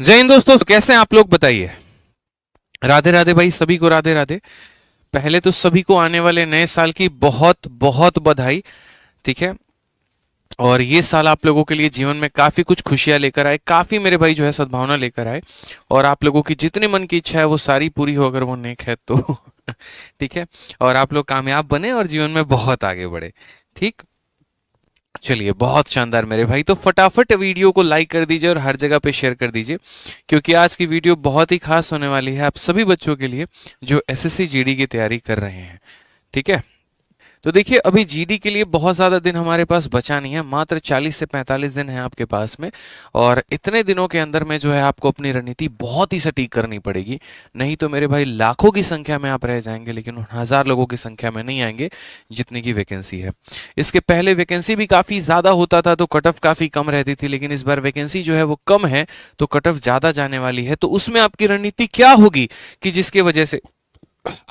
जय हिंद दोस्तों कैसे हैं आप लोग बताइए राधे राधे भाई सभी को राधे राधे पहले तो सभी को आने वाले नए साल की बहुत बहुत बधाई ठीक है और ये साल आप लोगों के लिए जीवन में काफ़ी कुछ खुशियां लेकर आए काफ़ी मेरे भाई जो है सद्भावना लेकर आए और आप लोगों की जितने मन की इच्छा है वो सारी पूरी हो अगर वो नेक है तो ठीक है और आप लोग कामयाब बने और जीवन में बहुत आगे बढ़े ठीक चलिए बहुत शानदार मेरे भाई तो फटाफट वीडियो को लाइक कर दीजिए और हर जगह पे शेयर कर दीजिए क्योंकि आज की वीडियो बहुत ही खास होने वाली है आप सभी बच्चों के लिए जो एसएससी जीडी की तैयारी कर रहे हैं ठीक है तो देखिए अभी जीडी के लिए बहुत ज़्यादा दिन हमारे पास बचा नहीं है मात्र 40 से 45 दिन है आपके पास में और इतने दिनों के अंदर में जो है आपको अपनी रणनीति बहुत ही सटीक करनी पड़ेगी नहीं तो मेरे भाई लाखों की संख्या में आप रह जाएंगे लेकिन हज़ार लोगों की संख्या में नहीं आएंगे जितने की वैकेंसी है इसके पहले वैकेंसी भी काफ़ी ज़्यादा होता था तो कट ऑफ काफ़ी कम रहती थी लेकिन इस बार वैकेंसी जो है वो कम है तो कट ऑफ ज़्यादा जाने वाली है तो उसमें आपकी रणनीति क्या होगी कि जिसके वजह से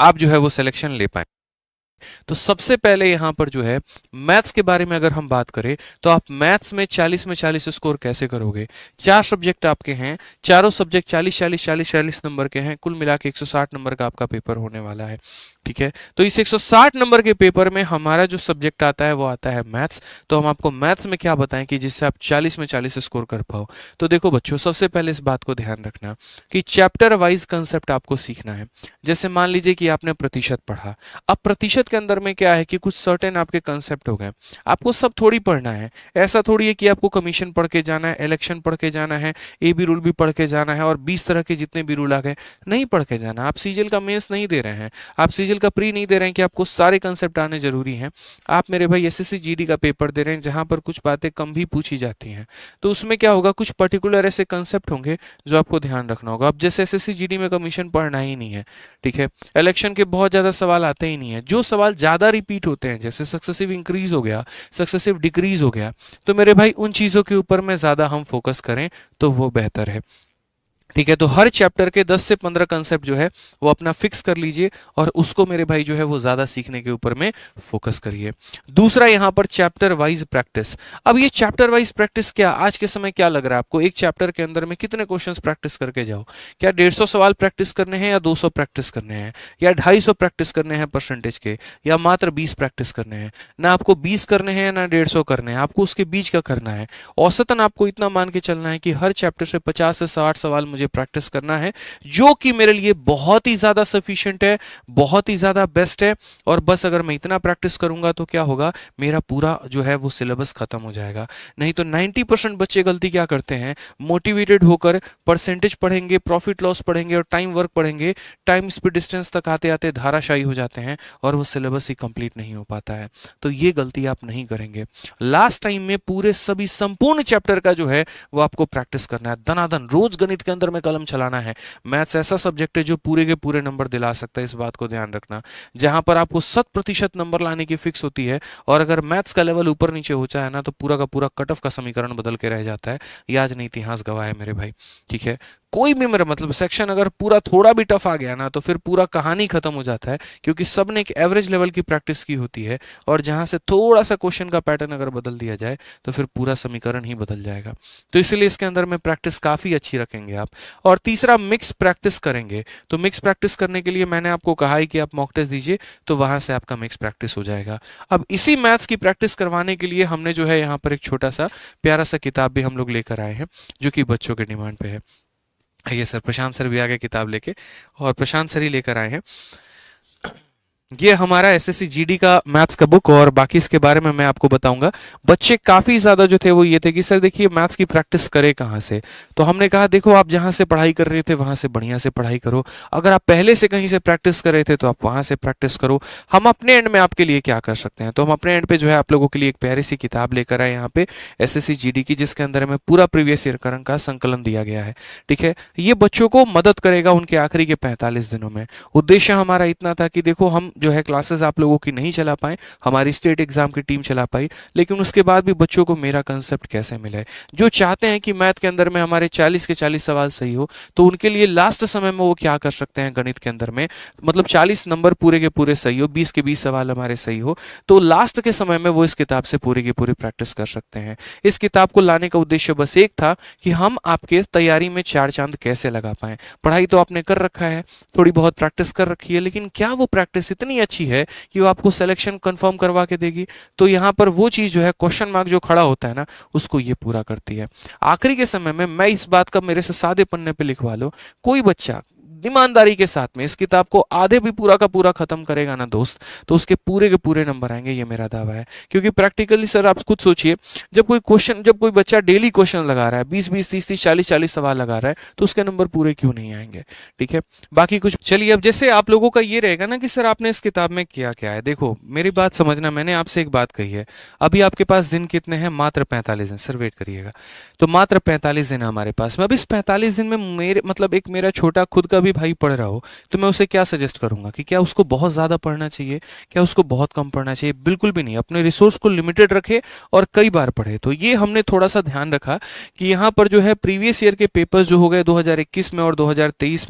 आप जो है वो सिलेक्शन ले पाए तो सबसे पहले यहां पर जो है मैथ्स के बारे में अगर हम बात करें तो आप मैथ्स में 40 में 40 स्कोर कैसे करोगे चार सब्जेक्ट आपके हैं चारों सब्जेक्ट 40 40 40 40 नंबर के हैं कुल मिला के 160 नंबर का आपका पेपर होने वाला है ठीक है तो इस 160 नंबर के पेपर में हमारा जो सब्जेक्ट आता है वो आता है मैथ्स तो हम आपको मैथ्स में क्या बताएं कि जिससे आप 40 में 40 स्कोर कर पाओ तो देखो बच्चों सबसे पहले इस बात को ध्यान रखना कि चैप्टर वाइज कंसेप्ट आपको सीखना है जैसे मान लीजिए कि आपने प्रतिशत पढ़ा अब प्रतिशत के अंदर में क्या है कि कुछ सर्टेन आपके कंसेप्ट हो गए आपको सब थोड़ी पढ़ना है ऐसा थोड़ी है कि आपको कमीशन पढ़ के जाना है इलेक्शन पढ़ के जाना है ए बी रूल भी पढ़ के जाना है और बीस तरह के जितने भी रूल आ गए नहीं पढ़ के जाना आप सीजल का मेन्स नहीं दे रहे हैं आप सीजल ऑफिशियल का प्री नहीं दे रहे हैं कि आपको सारे कंसेप्ट आने जरूरी हैं आप मेरे भाई एस एस का पेपर दे रहे हैं जहाँ पर कुछ बातें कम भी पूछी जाती हैं तो उसमें क्या होगा कुछ पर्टिकुलर ऐसे कंसेप्ट होंगे जो आपको ध्यान रखना होगा अब जैसे एस एस में कमीशन पढ़ना ही नहीं है ठीक है इलेक्शन के बहुत ज़्यादा सवाल आते ही नहीं है जो सवाल ज़्यादा रिपीट होते हैं जैसे सक्सेसिव इंक्रीज हो गया सक्सेसिव डिक्रीज हो गया तो मेरे भाई उन चीज़ों के ऊपर मैं ज़्यादा हम फोकस करें तो वो बेहतर है ठीक है तो हर चैप्टर के 10 से 15 कंसेप्ट जो है वो अपना फिक्स कर लीजिए और उसको मेरे भाई जो है वो ज़्यादा सीखने के ऊपर में फोकस करिए दूसरा यहाँ पर चैप्टर वाइज प्रैक्टिस अब ये चैप्टर वाइज प्रैक्टिस क्या आज के समय क्या लग रहा है आपको एक चैप्टर के अंदर में कितने क्वेश्चन प्रैक्टिस करके जाओ क्या डेढ़ सवाल प्रैक्टिस करने हैं या दो प्रैक्टिस करने हैं या ढाई प्रैक्टिस करने हैं परसेंटेज के या मात्र बीस प्रैक्टिस करने हैं ना आपको बीस करने हैं ना डेढ़ करने हैं आपको उसके बीच का करना है औसतन आपको इतना मान के चलना है कि हर चैप्टर से पचास से साठ सवाल मुझे मुझे प्रैक्टिस करना है जो कि मेरे लिए बहुत ही ज़्यादा सफिशियंट है बहुत ही ज़्यादा बेस्ट है और बस अगर मैं इतना प्रैक्टिस करूँगा तो क्या होगा मेरा पूरा जो है वो सिलेबस ख़त्म हो जाएगा नहीं तो नाइन्टी बच्चे गलती क्या करते हैं मोटिवेटेड होकर परसेंटेज पढ़ेंगे प्रॉफिट लॉस पढ़ेंगे और टाइम वर्क पढ़ेंगे टाइम स्पीड डिस्टेंस तक आते आते धाराशाही हो जाते हैं और वो सिलेबस ही कंप्लीट नहीं हो पाता है तो ये गलती आप नहीं करेंगे लास्ट टाइम में पूरे सभी संपूर्ण चैप्टर का जो है वो आपको प्रैक्टिस करना है दनादन रोज गणित के अंदर में कलम चलाना है मैथ्स ऐसा सब्जेक्ट है जो पूरे के पूरे नंबर दिला सकता है इस बात को ध्यान रखना जहां पर आपको शत प्रतिशत नंबर लाने की फिक्स होती है और अगर मैथ्स का लेवल ऊपर नीचे होता है ना तो पूरा का पूरा कट ऑफ का समीकरण बदल के रह जाता है याद नहीं इतिहास गवाह है मेरे भाई ठीक है कोई भी मेरा मतलब सेक्शन अगर पूरा थोड़ा भी टफ आ गया ना तो फिर पूरा कहानी खत्म हो जाता है क्योंकि सब ने एक एवरेज लेवल की प्रैक्टिस की होती है और जहां से थोड़ा सा क्वेश्चन का पैटर्न अगर बदल दिया जाए तो फिर पूरा समीकरण ही बदल जाएगा तो इसलिए इसके अंदर में प्रैक्टिस काफ़ी अच्छी रखेंगे आप और तीसरा मिक्स प्रैक्टिस करेंगे तो मिक्स प्रैक्टिस करने के लिए मैंने आपको कहा है कि आप मॉक टेस्ट दीजिए तो वहां से आपका मिक्स प्रैक्टिस हो जाएगा अब इसी मैथ्स की प्रैक्टिस करवाने के लिए हमने जो है यहाँ पर एक छोटा सा प्यारा सा किताब भी हम लोग लेकर आए हैं जो कि बच्चों के डिमांड पे है ये सर प्रशांत सर भी आ गए किताब लेके और प्रशांत सर ही लेकर आए हैं ये हमारा एस एस का मैथ्स का बुक और बाकी इसके बारे में मैं आपको बताऊंगा बच्चे काफ़ी ज़्यादा जो थे वो ये थे कि सर देखिए मैथ्स की प्रैक्टिस करे कहाँ से तो हमने कहा देखो आप जहां से पढ़ाई कर रहे थे वहां से बढ़िया से पढ़ाई करो अगर आप पहले से कहीं से प्रैक्टिस कर रहे थे तो आप वहां से प्रैक्टिस करो हम अपने एंड में आपके लिए क्या कर सकते हैं तो हम अपने एंड पे जो है आप लोगों के लिए एक प्यारी सी किताब लेकर आए यहाँ पे एस एस की जिसके अंदर हमें पूरा प्रीवियस ईयर का संकलन दिया गया है ठीक है ये बच्चों को मदद करेगा उनके आखिरी के पैंतालीस दिनों में उद्देश्य हमारा इतना था कि देखो हम जो है क्लासेस आप लोगों की नहीं चला पाए हमारी स्टेट एग्ज़ाम की टीम चला पाई लेकिन उसके बाद भी बच्चों को मेरा कंसेप्ट कैसे मिला है जो चाहते हैं कि मैथ के अंदर में हमारे चालीस के चालीस सवाल सही हो तो उनके लिए लास्ट समय में वो क्या कर सकते हैं गणित के अंदर में मतलब चालीस नंबर पूरे के पूरे सही हो बीस के बीस सवाल हमारे सही हो तो लास्ट के समय में वो इस किताब से पूरी की पूरी प्रैक्टिस कर सकते हैं इस किताब को लाने का उद्देश्य बस एक था कि हम आपके तैयारी में चार चांद कैसे लगा पाए पढ़ाई तो आपने कर रखा है थोड़ी बहुत प्रैक्टिस कर रखी है लेकिन क्या वो प्रैक्टिस इतनी इतनी अच्छी है कि वो आपको सिलेक्शन कंफर्म करवा के देगी तो यहाँ पर वो चीज़ जो है क्वेश्चन मार्क जो खड़ा होता है ना उसको ये पूरा करती है आखिरी के समय में मैं इस बात का मेरे से सादे पन्ने पर लिखवा लो कोई बच्चा ईमानदारी के साथ में इस किताब को आधे भी पूरा का पूरा खत्म करेगा ना दोस्त तो उसके पूरे के पूरे नंबर आएंगे ये मेरा दावा है क्योंकि प्रैक्टिकली सर आप खुद सोचिए जब कोई क्वेश्चन जब कोई बच्चा डेली क्वेश्चन लगा रहा है बीस बीस तीस तीस चालीस चालीस सवाल लगा रहा है तो उसके नंबर पूरे क्यों नहीं आएंगे ठीक है बाकी कुछ चलिए अब जैसे आप लोगों का ये रहेगा ना कि सर आपने इस किताब में क्या क्या है देखो मेरी बात समझना मैंने आपसे एक बात कही है अभी आपके पास दिन कितने हैं मात्र पैंतालीस दिन सर वेट करिएगा तो मात्र पैंतालीस दिन हमारे पास में अब इस पैंतालीस दिन में मेरे मतलब एक मेरा छोटा खुद का भी कोई भाई पढ़ रहा हो तो मैं उसे क्या सजेस्ट करूंगा कि क्या उसको बहुत ज़्यादा पढ़ना चाहिए क्या उसको बहुत कम पढ़ना चाहिए बिल्कुल भी नहीं अपने रिसोर्स को लिमिटेड रखे और कई बार पढ़े तो ये हमने थोड़ा सा ध्यान रखा कि यहाँ पर जो है प्रीवियस ईयर के पेपर जो हो गए दो में और दो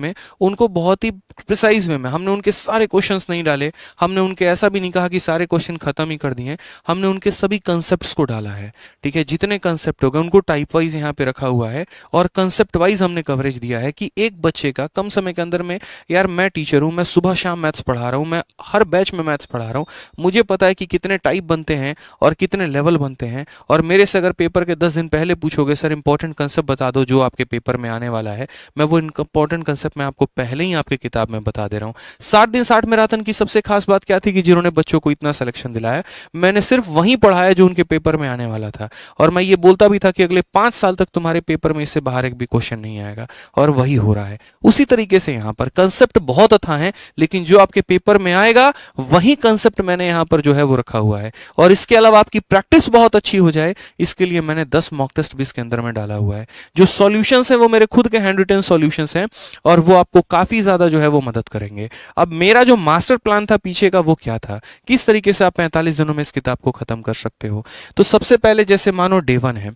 में उनको बहुत ही प्रिसाइज वे में हमने उनके सारे क्वेश्चन नहीं डाले हमने उनके ऐसा भी नहीं कहा कि सारे क्वेश्चन खत्म ही कर दिए हमने उनके सभी कंसेप्ट को डाला है ठीक है जितने कंसेप्ट हो गए उनको टाइप वाइज यहाँ पे रखा हुआ है और कंसेप्ट वाइज हमने कवरेज दिया है कि एक बच्चे का कम समय महीने के अंदर में यार मैं टीचर हूँ मैं सुबह शाम मैथ्स पढ़ा रहा हूँ मैं हर बैच में मैथ्स पढ़ा रहा हूँ मुझे पता है कि कितने टाइप बनते हैं और कितने लेवल बनते हैं और मेरे से अगर पेपर के दस दिन पहले पूछोगे सर इंपॉर्टेंट कंसेप्ट बता दो जो आपके पेपर में आने वाला है मैं वो इंपॉर्टेंट कंसेप्ट मैं आपको पहले ही आपके किताब में बता दे रहा हूँ सात दिन साठ मैराथन की सबसे खास बात क्या थी कि जिन्होंने बच्चों को इतना सलेक्शन दिलाया मैंने सिर्फ वहीं पढ़ाया जो उनके पेपर में आने वाला था और मैं ये बोलता भी था कि अगले पांच साल तक तुम्हारे पेपर में इससे बाहर एक भी क्वेश्चन नहीं आएगा और वही हो रहा है उसी तरीके से यहां पर कंसेप्ट बहुत अथा है लेकिन जो आपके पेपर में आएगा वही कंसेप्ट मैंने यहां पर जो है वो रखा हुआ है और इसके अलावा आपकी प्रैक्टिस बहुत अच्छी हो जाए इसके लिए मैंने दस मॉक टेस्ट भी इसके अंदर में डाला हुआ है जो सोल्यूशन है वो मेरे खुद के हैंड रिटर्न सोल्यूशन है और वो आपको काफ़ी ज़्यादा जो है वो मदद करेंगे अब मेरा जो मास्टर प्लान था पीछे का वो क्या था किस तरीके से आप पैंतालीस दिनों में इस किताब को ख़त्म कर सकते हो तो सबसे पहले जैसे मानो डे वन है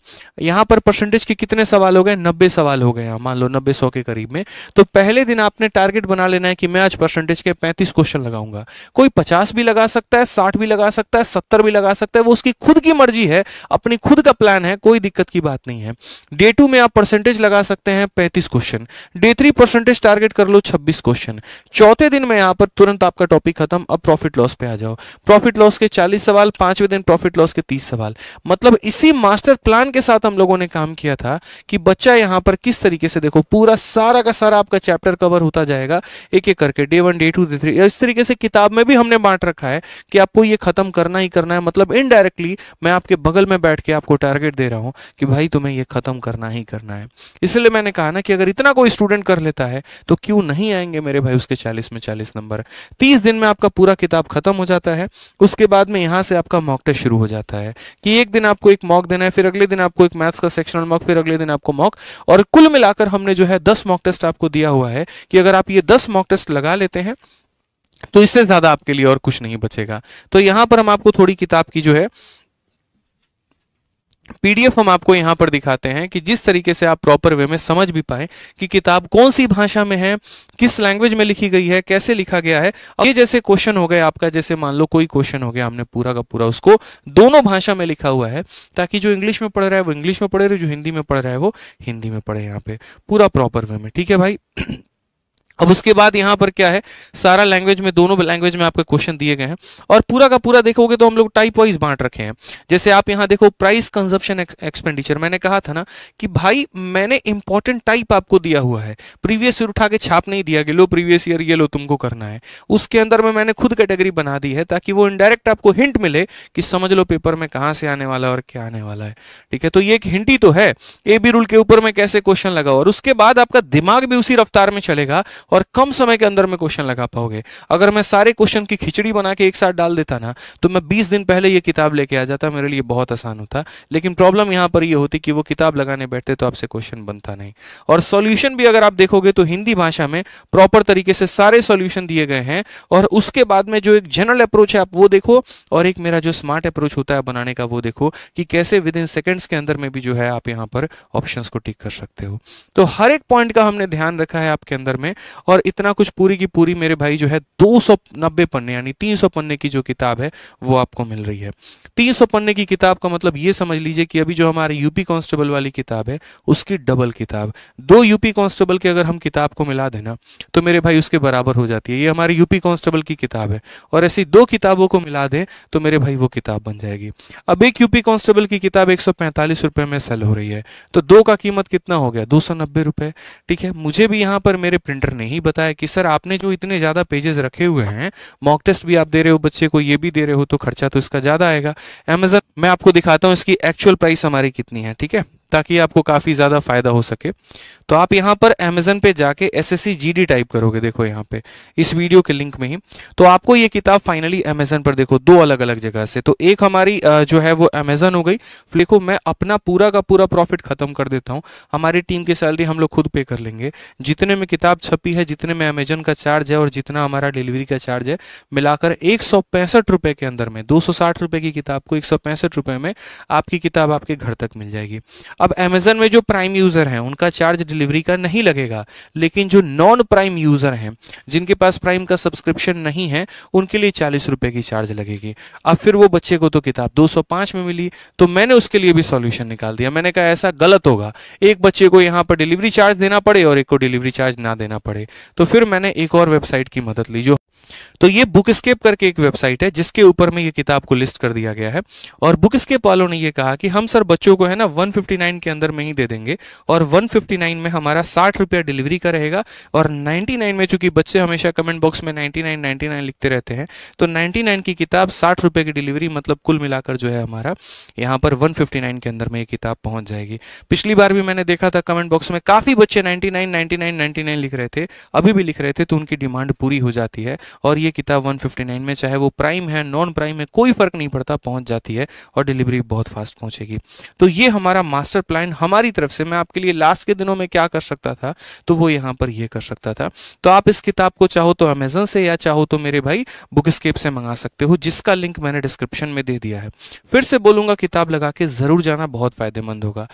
यहां पर परसेंटेज के कितने सवाल हो गए नब्बे सवाल हो गए मान लो नब्बे सौ के करीब में तो पहले दिन दिन आपने टारगेट बना लेना है कि मैं आज परसेंटेज के 35 क्वेश्चन लगाऊंगा कोई 50 भी लगा सकता है 60 भी लगा सकता है 70 भी लगा सकता है वो उसकी खुद की मर्जी है अपनी खुद का प्लान है कोई दिक्कत की बात नहीं है डे टू में आप परसेंटेज लगा सकते हैं पैंतीस question day three percentage target कर लो छब्बीस क्वेश्चन चौथे दिन में यहाँ पर तुरंत आपका टॉपिक खत्म अब प्रॉफिट लॉस पे आ जाओ प्रॉफिट लॉस के चालीस सवाल पांचवें दिन प्रॉफिट लॉस के तीस सवाल मतलब इसी मास्टर प्लान के साथ हम लोगों ने काम किया था कि बच्चा यहां पर किस तरीके से देखो पूरा सारा का सारा आपका चैप्टर चैप्टर कवर होता जाएगा एक एक करके day one day two day three इस तरीके से किताब में भी हमने बांट रखा है कि आपको ये खत्म करना ही करना है मतलब इनडायरेक्टली मैं आपके बगल में बैठ के आपको टारगेट दे रहा हूँ कि भाई तुम्हें ये खत्म करना ही करना है इसलिए मैंने कहा ना कि अगर इतना कोई स्टूडेंट कर लेता है तो क्यों नहीं आएंगे मेरे भाई उसके चालीस में चालीस नंबर तीस दिन में आपका पूरा किताब खत्म हो जाता है उसके बाद में यहाँ से आपका मॉक टेस्ट शुरू हो जाता है कि एक दिन आपको एक मॉक देना है फिर अगले दिन आपको एक मैथ्स का सेक्शनल मॉक फिर अगले दिन आपको मॉक और कुल मिलाकर हमने जो है दस मॉक टेस्ट आपको दिया हुआ है है कि अगर आप ये दस मॉक टेस्ट लगा लेते हैं तो इससे ज्यादा आपके लिए और कुछ नहीं बचेगा तो यहां पर हम आपको थोड़ी किताब की जो है पीडीएफ हम आपको यहां पर दिखाते हैं कि जिस तरीके से आप प्रॉपर वे में समझ भी पाए कि किताब कौन सी भाषा में है किस लैंग्वेज में लिखी गई है कैसे लिखा गया है और ये जैसे क्वेश्चन हो गए आपका जैसे मान लो कोई क्वेश्चन हो गया हमने पूरा का पूरा उसको दोनों भाषा में लिखा हुआ है ताकि जो इंग्लिश में पढ़ रहा है वो इंग्लिश में पढ़े रहे जो हिंदी में पढ़ रहा है वो हिंदी में पढ़े यहाँ पे पूरा प्रॉपर वे में ठीक है भाई अब उसके बाद यहाँ पर क्या है सारा लैंग्वेज में दोनों लैंग्वेज में आपके क्वेश्चन दिए गए हैं और पूरा का पूरा देखोगे तो हम लोग टाइप वाइज बांट रखे हैं जैसे आप यहाँ देखो प्राइस कंजप्शन एक्सपेंडिचर मैंने कहा था ना कि भाई मैंने इंपॉर्टेंट टाइप आपको दिया हुआ है प्रीवियस ईयर उठा के छाप नहीं दिया कि लो प्रीवियस ईयर ये लो तुमको करना है उसके अंदर में मैंने खुद कैटेगरी बना दी है ताकि वो इनडायरेक्ट आपको हिंट मिले कि समझ लो पेपर में कहाँ से आने वाला है और क्या आने वाला है ठीक है तो ये एक हिंट ही तो है ए बी रूल के ऊपर मैं कैसे क्वेश्चन लगाऊ और उसके बाद आपका दिमाग भी उसी रफ्तार में चलेगा और कम समय के अंदर में क्वेश्चन लगा पाओगे अगर मैं सारे क्वेश्चन की खिचड़ी बना के एक साथ डाल देता ना तो मैं बीस दिन पहले ये किताब लेके आ जाता मेरे लिए बहुत आसान होता लेकिन प्रॉब्लम यहाँ पर यह होती कि वो किताब लगाने बैठते तो आपसे क्वेश्चन बनता नहीं और सोल्यूशन भी अगर आप देखोगे तो हिंदी भाषा में प्रॉपर तरीके से सारे सोल्यूशन दिए गए हैं और उसके बाद में जो एक जनरल अप्रोच है आप वो देखो और एक मेरा जो स्मार्ट अप्रोच होता है बनाने का वो देखो कि कैसे विद इन सेकेंड्स के अंदर में भी जो है आप यहाँ पर ऑप्शन को टिक कर सकते हो तो हर एक पॉइंट का हमने ध्यान रखा है आपके अंदर में और इतना कुछ पूरी की पूरी मेरे भाई जो है नब्बे पन्ने यानी सौ पन्ने की जो किताब है वो आपको मिल रही है सौ पन्ने की किताब का मतलब ये समझ लीजिए कि अभी जो हमारे यूपी कांस्टेबल वाली किताब है उसकी डबल किताब दो यूपी कांस्टेबल के अगर हम किताब को मिला देना तो मेरे भाई उसके बराबर हो जाती है ये हमारी यूपी कांस्टेबल की किताब है और ऐसी दो किताबों को मिला दें तो मेरे भाई वो किताब बन जाएगी अब एक यूपी कांस्टेबल की किताब एक रुपए में सेल हो रही है तो दो का कीमत कितना हो गया दो रुपए ठीक है मुझे भी यहाँ पर मेरे प्रिंटर ने में ही बताया कि सर आपने जो इतने ज़्यादा पेजेस रखे हुए हैं मॉक टेस्ट भी आप दे रहे हो बच्चे को ये भी दे रहे हो तो खर्चा तो इसका ज़्यादा आएगा अमेजन मैं आपको दिखाता हूँ इसकी एक्चुअल प्राइस हमारी कितनी है ठीक है ताकि आपको काफ़ी ज़्यादा फ़ायदा हो सके तो आप यहां पर Amazon पे जाके एस एस टाइप करोगे देखो यहां पे इस वीडियो के लिंक में ही तो आपको ये किताब फाइनली Amazon पर देखो दो अलग अलग जगह से तो एक हमारी जो है वो Amazon हो गई देखो मैं अपना पूरा का पूरा प्रॉफिट ख़त्म कर देता हूं हमारी टीम की सैलरी हम लोग खुद पे कर लेंगे जितने में किताब छपी है जितने में अमेजन का चार्ज है और जितना हमारा डिलीवरी का चार्ज है मिलाकर एक रुपए के अंदर में दो रुपए की किताब को एक रुपए में आपकी किताब आपके घर तक मिल जाएगी अब अमेजन में जो प्राइम यूज़र हैं उनका चार्ज डिलीवरी का नहीं लगेगा लेकिन जो नॉन प्राइम यूज़र हैं जिनके पास प्राइम का सब्सक्रिप्शन नहीं है उनके लिए चालीस रुपए की चार्ज लगेगी अब फिर वो बच्चे को तो किताब 205 में मिली तो मैंने उसके लिए भी सॉल्यूशन निकाल दिया मैंने कहा ऐसा गलत होगा एक बच्चे को यहाँ पर डिलीवरी चार्ज देना पड़े और एक को डिलीवरी चार्ज ना देना पड़े तो फिर मैंने एक और वेबसाइट की मदद ली जो तो ये बुक स्केप करके एक वेबसाइट है जिसके ऊपर में ये किताब को लिस्ट कर दिया गया है और बुक स्केप वालों ने ये कहा कि हम सर बच्चों को है ना वन 159 के अंदर में ही दे देंगे और 159 में हमारा साठ रुपया डिलीवरी का रहेगा और 99 में चूंकि बच्चे हमेशा कमेंट बॉक्स में 99 99 लिखते रहते हैं तो 99 की किताब साठ रुपये की डिलीवरी मतलब कुल मिलाकर जो है हमारा यहाँ पर 159 के अंदर में ये किताब पहुँच जाएगी पिछली बार भी मैंने देखा था कमेंट बॉक्स में काफ़ी बच्चे 99 99 99 लिख रहे थे अभी भी लिख रहे थे तो उनकी डिमांड पूरी हो जाती है और ये किताब 159 में चाहे वो प्राइम है नॉन प्राइम है कोई फ़र्क नहीं पड़ता पहुँच जाती है और डिलीवरी बहुत फास्ट पहुँचेगी तो ये हमारा मास्टर मास्टर प्लान हमारी तरफ से मैं आपके लिए लास्ट के दिनों में क्या कर सकता था तो वो यहाँ पर ये कर सकता था तो आप इस किताब को चाहो तो अमेजन से या चाहो तो मेरे भाई बुक स्केप से मंगा सकते हो जिसका लिंक मैंने डिस्क्रिप्शन में दे दिया है फिर से बोलूंगा किताब लगा के ज़रूर जाना बहुत फ़ायदेमंद होगा